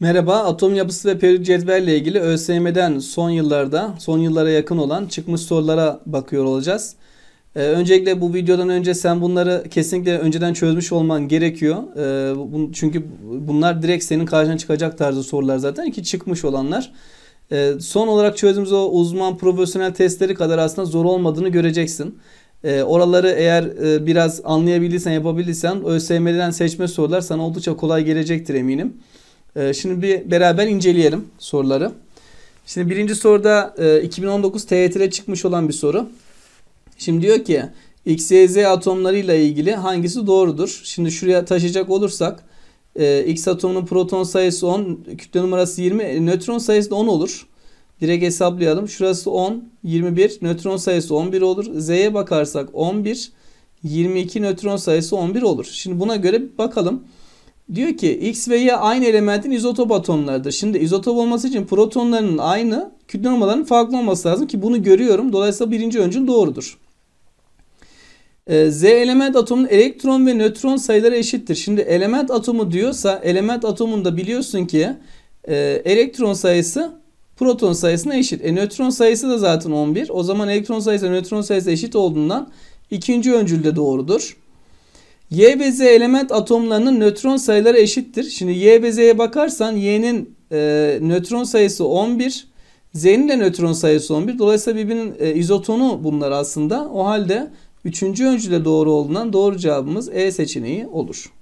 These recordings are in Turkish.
Merhaba, atom yapısı ve periyodik ile ilgili ÖSYM'den son yıllarda, son yıllara yakın olan çıkmış sorulara bakıyor olacağız. Ee, öncelikle bu videodan önce sen bunları kesinlikle önceden çözmüş olman gerekiyor. Ee, çünkü bunlar direkt senin karşına çıkacak tarzı sorular zaten ki çıkmış olanlar. E, son olarak çözdüğümüz o uzman profesyonel testleri kadar aslında zor olmadığını göreceksin. E, oraları eğer e, biraz anlayabildiysen, yapabildiysen ÖSYM'den seçme sorular sana oldukça kolay gelecektir eminim. E, şimdi bir beraber inceleyelim soruları. Şimdi birinci soruda e, 2019 TYT'de çıkmış olan bir soru. Şimdi diyor ki XYZ atomlarıyla ilgili hangisi doğrudur? Şimdi şuraya taşıyacak olursak e, X atomunun proton sayısı 10, kütle numarası 20, e, nötron sayısı da 10 olur. Direkt hesaplayalım. Şurası 10, 21, nötron sayısı 11 olur. Z'ye bakarsak 11, 22 nötron sayısı 11 olur. Şimdi buna göre bakalım. Diyor ki X ve Y aynı elementin izotop atomlarıdır. Şimdi izotop olması için protonlarının aynı, kütle numaralarının farklı olması lazım ki bunu görüyorum. Dolayısıyla birinci öncül doğrudur. Ee, Z element atomunun elektron ve nötron sayıları eşittir. Şimdi element atomu diyorsa element atomunda biliyorsun ki e, elektron sayısı proton sayısına eşit. E nötron sayısı da zaten 11. O zaman elektron sayısı nötron sayısı eşit olduğundan ikinci öncül de doğrudur. Y ve Z element atomlarının nötron sayıları eşittir. Şimdi Y ve Z'ye bakarsan Y'nin e, nötron sayısı 11. Z'nin de nötron sayısı 11. Dolayısıyla birbirinin e, izotonu bunlar aslında. O halde Üçüncü öncüde doğru olduğundan doğru cevabımız E seçeneği olur.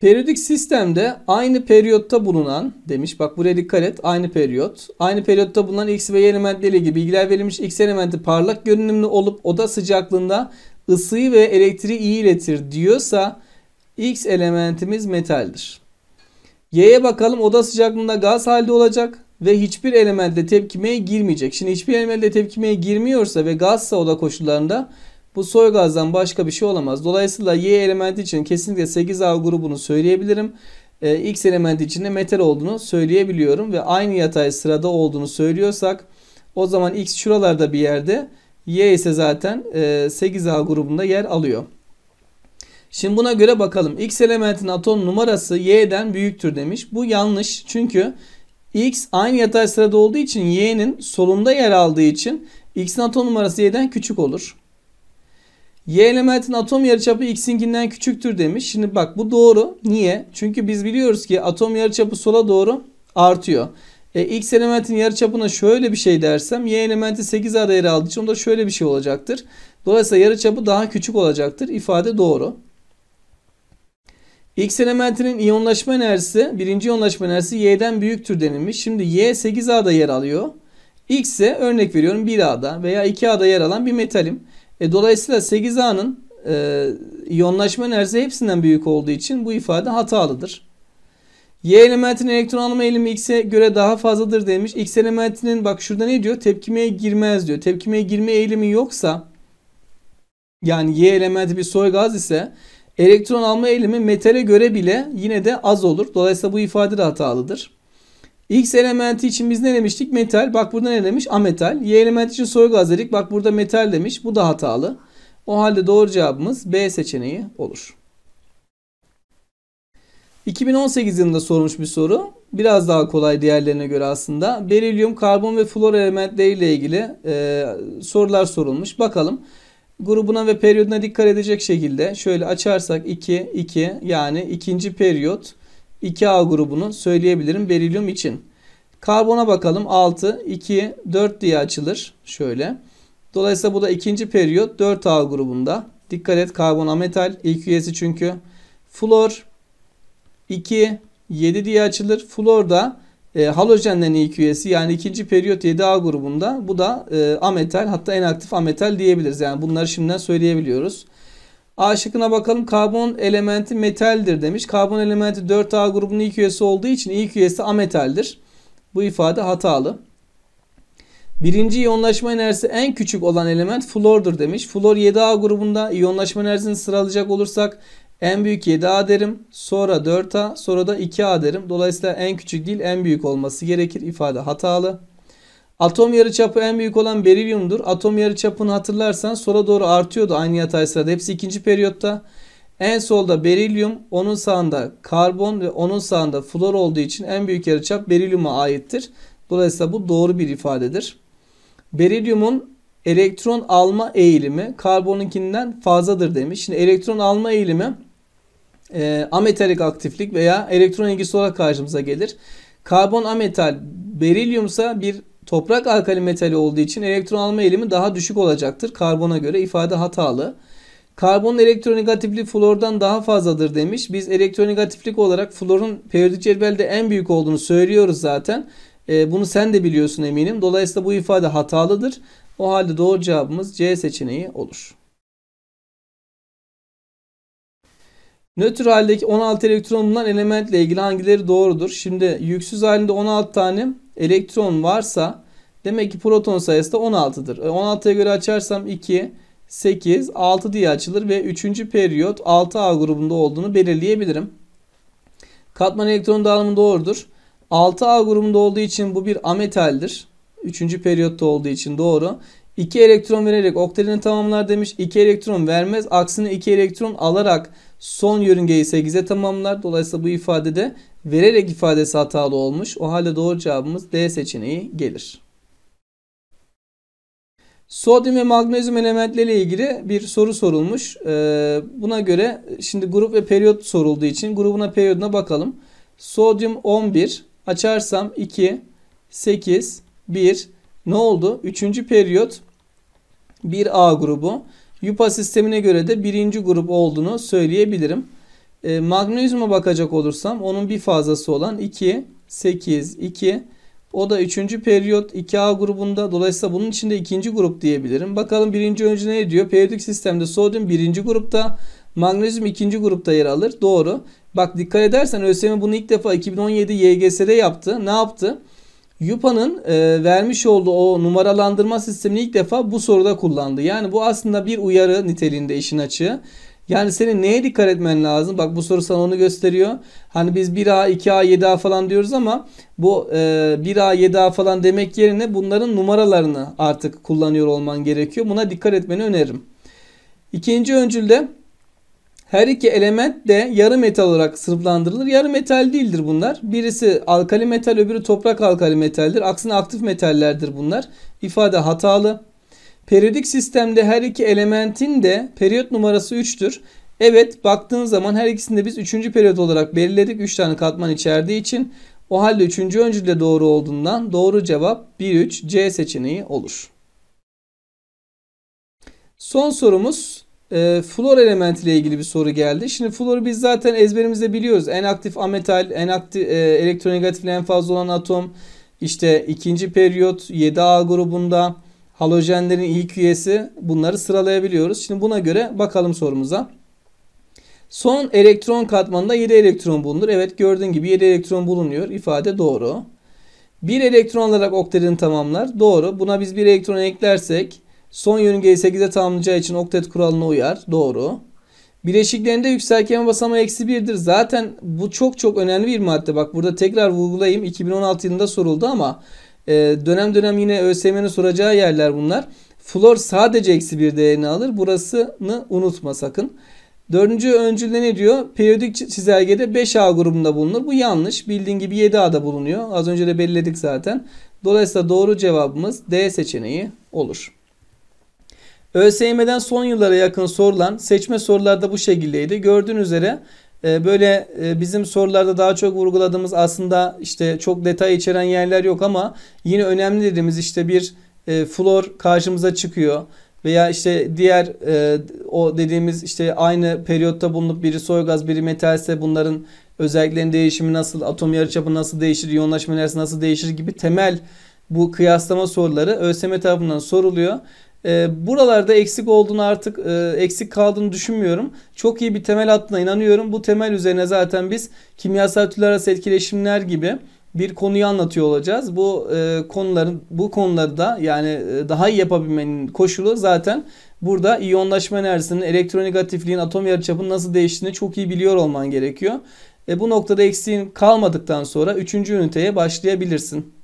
Periyodik sistemde aynı periyotta bulunan demiş bak buraya dikkat et aynı periyot. Aynı periyotta bulunan X ve Y elementleri gibi bilgiler verilmiş. X elementi parlak görünümlü olup oda sıcaklığında ısıyı ve elektriği iyi iletir diyorsa X elementimiz metaldir. Y'ye bakalım oda sıcaklığında gaz halde olacak ve hiçbir element tepkimeye girmeyecek. Şimdi hiçbir element tepkimeye girmiyorsa ve gazsa oda koşullarında bu soy gazdan başka bir şey olamaz. Dolayısıyla Y elementi için kesinlikle 8A grubunu söyleyebilirim. E, X elementi için de metal olduğunu söyleyebiliyorum ve aynı yatay sırada olduğunu söylüyorsak o zaman X şuralarda bir yerde Y ise zaten 8A e, grubunda yer alıyor. Şimdi buna göre bakalım. X elementin atom numarası Y'den büyüktür demiş. Bu yanlış çünkü X aynı yatay sırada olduğu için Y'nin solunda yer aldığı için X'in atom numarası Y'den küçük olur. Y elementin atom yarıçapı X'inkinden küçüktür demiş. Şimdi bak bu doğru. Niye? Çünkü biz biliyoruz ki atom yarıçapı sola doğru artıyor. E, X elementin yarıçapına şöyle bir şey dersem Y elementi 8 ara yer aldığı için onda şöyle bir şey olacaktır. Dolayısıyla yarıçapı daha küçük olacaktır. İfade doğru. X elementinin iyonlaşma enerjisi, birinci iyonlaşma enerjisi Y'den büyüktür denilmiş. Şimdi Y 8A'da yer alıyor. X ise örnek veriyorum 1A'da veya 2A'da yer alan bir metalim. E, dolayısıyla 8A'nın e, iyonlaşma enerjisi hepsinden büyük olduğu için bu ifade hatalıdır. Y elementinin elektron alma eğilimi X'e göre daha fazladır demiş. X elementinin bak şurada ne diyor? Tepkimeye girmez diyor. Tepkimeye girme eğilimi yoksa yani Y elementi bir soy gaz ise Elektron alma eğilimi metale göre bile yine de az olur. Dolayısıyla bu ifade de hatalıdır. X elementi için biz ne demiştik? Metal. Bak burada ne demiş? Ametal. Y elementi için soy gaz dedik. Bak burada metal demiş. Bu da hatalı. O halde doğru cevabımız B seçeneği olur. 2018 yılında sormuş bir soru. Biraz daha kolay diğerlerine göre aslında. Berilyum, karbon ve flor elementleriyle ilgili e, sorular sorulmuş. Bakalım grubuna ve periyoduna dikkat edecek şekilde şöyle açarsak 2 2 yani ikinci periyot 2A grubunu söyleyebilirim berilyum için. Karbona bakalım 6 2 4 diye açılır şöyle. Dolayısıyla bu da ikinci periyot 4A grubunda. Dikkat et karbon ametal ilk üyesi çünkü. Flor 2 7 diye açılır. Flor da e, halojenlerin ilk üyesi yani ikinci periyot 7A grubunda bu da e, ametal hatta en aktif ametal diyebiliriz. Yani bunları şimdiden söyleyebiliyoruz. A şıkkına bakalım karbon elementi metaldir demiş. Karbon elementi 4A grubunun ilk üyesi olduğu için ilk üyesi ametaldir. Bu ifade hatalı. Birinci iyonlaşma enerjisi en küçük olan element flordur demiş. Flor 7A grubunda iyonlaşma enerjisini sıralayacak olursak en büyük 7A derim. Sonra 4A. Sonra da 2A derim. Dolayısıyla en küçük değil en büyük olması gerekir. İfade hatalı. Atom yarıçapı en büyük olan berilyumdur. Atom yarıçapını hatırlarsan sola doğru artıyordu aynı yatay sırada. Hepsi ikinci periyotta. En solda berilyum, onun sağında karbon ve onun sağında flor olduğu için en büyük yarıçap berilyuma aittir. Dolayısıyla bu doğru bir ifadedir. Berilyumun elektron alma eğilimi karbonunkinden fazladır demiş. Şimdi elektron alma eğilimi e, ameterik aktiflik veya elektron ilgisi olarak karşımıza gelir. Karbon ametal, berilyumsa bir toprak alkali metali olduğu için elektron alma eğilimi daha düşük olacaktır. Karbona göre ifade hatalı. Karbon elektronegatifliği flordan daha fazladır demiş. Biz elektronegatiflik olarak florun periyodik cetvelde en büyük olduğunu söylüyoruz zaten. E, bunu sen de biliyorsun eminim. Dolayısıyla bu ifade hatalıdır. O halde doğru cevabımız C seçeneği olur. Nötr haldeki 16 elektron bulunan elementle ilgili hangileri doğrudur? Şimdi yüksüz halinde 16 tane elektron varsa demek ki proton sayısı da 16'dır. 16'ya e, göre açarsam 2, 8, 6 diye açılır ve 3. periyot 6A grubunda olduğunu belirleyebilirim. Katman elektron dağılımı doğrudur. 6A grubunda olduğu için bu bir ametaldir. 3. periyotta olduğu için doğru. 2 elektron vererek oktanını tamamlar demiş. 2 elektron vermez. Aksine 2 elektron alarak son yörüngeyi 8'e tamamlar. Dolayısıyla bu ifadede vererek ifadesi hatalı olmuş. O halde doğru cevabımız D seçeneği gelir. Sodyum ve magnezyum elementleriyle ilgili bir soru sorulmuş. Ee, buna göre şimdi grup ve periyot sorulduğu için grubuna periyoduna bakalım. Sodyum 11 açarsam 2, 8, 1, ne oldu? Üçüncü periyot 1A grubu. Yupa sistemine göre de birinci grup olduğunu söyleyebilirim. E, magnezyuma bakacak olursam onun bir fazlası olan 2, 8, 2. O da üçüncü periyot 2A grubunda. Dolayısıyla bunun içinde ikinci grup diyebilirim. Bakalım birinci önce ne diyor? Periyodik sistemde sodyum birinci grupta. Magnezyum ikinci grupta yer alır. Doğru. Bak dikkat edersen ÖSYM bunu ilk defa 2017 YGS'de yaptı. Ne yaptı? Yupa'nın e, vermiş olduğu o numaralandırma sistemini ilk defa bu soruda kullandı. Yani bu aslında bir uyarı niteliğinde işin açığı. Yani senin neye dikkat etmen lazım? Bak bu soru sana onu gösteriyor. Hani biz 1A, 2A, 7A falan diyoruz ama bu e, 1A, 7A falan demek yerine bunların numaralarını artık kullanıyor olman gerekiyor. Buna dikkat etmeni öneririm. İkinci öncülde her iki element de yarı metal olarak sınıflandırılır. Yarı metal değildir bunlar. Birisi alkali metal, öbürü toprak alkali metaldir. Aksine aktif metallerdir bunlar. İfade hatalı. Periyodik sistemde her iki elementin de periyot numarası 3'tür. Evet baktığın zaman her ikisini de biz 3. periyot olarak belirledik. 3 tane katman içerdiği için. O halde 3. öncül de doğru olduğundan doğru cevap 1-3 C seçeneği olur. Son sorumuz e, ee, flor elementi ilgili bir soru geldi. Şimdi floru biz zaten ezberimizde biliyoruz. En aktif ametal, en aktif e, elektronegatifle en fazla olan atom. İşte ikinci periyot 7A grubunda halojenlerin ilk üyesi bunları sıralayabiliyoruz. Şimdi buna göre bakalım sorumuza. Son elektron katmanında 7 elektron bulunur. Evet gördüğün gibi 7 elektron bulunuyor. İfade doğru. 1 elektron olarak oktadını tamamlar. Doğru. Buna biz 1 elektron eklersek Son yörüngeyi 8'e tamamlayacağı için oktet kuralına uyar. Doğru. Bileşiklerinde yükselken basama eksi 1'dir. Zaten bu çok çok önemli bir madde. Bak burada tekrar vurgulayayım. 2016 yılında soruldu ama e, dönem dönem yine ÖSYM'nin soracağı yerler bunlar. Flor sadece eksi 1 değerini alır. Burasını unutma sakın. Dördüncü öncülde ne diyor? Periyodik çizelgede 5A grubunda bulunur. Bu yanlış. Bildiğin gibi 7A'da bulunuyor. Az önce de belirledik zaten. Dolayısıyla doğru cevabımız D seçeneği olur. ÖSYM'den son yıllara yakın sorulan seçme sorularda bu şekildeydi. Gördüğünüz üzere e, böyle e, bizim sorularda daha çok vurguladığımız aslında işte çok detay içeren yerler yok ama yine önemli dediğimiz işte bir e, flor karşımıza çıkıyor veya işte diğer o dediğimiz işte aynı periyotta bulunup biri soy gaz biri metalse bunların özelliklerin değişimi nasıl atom yarıçapı nasıl değişir yoğunlaşma nasıl değişir gibi temel bu kıyaslama soruları ÖSYM tarafından soruluyor. E, buralarda eksik olduğunu artık e, eksik kaldığını düşünmüyorum. Çok iyi bir temel attığına inanıyorum. Bu temel üzerine zaten biz kimyasal türler arası etkileşimler gibi bir konuyu anlatıyor olacağız. Bu e, konuların bu konularda yani e, daha iyi yapabilmenin koşulu zaten burada iyonlaşma enerjisinin, elektronegatifliğin, atom yarıçapının nasıl değiştiğini çok iyi biliyor olman gerekiyor. E, bu noktada eksiğin kalmadıktan sonra 3. üniteye başlayabilirsin.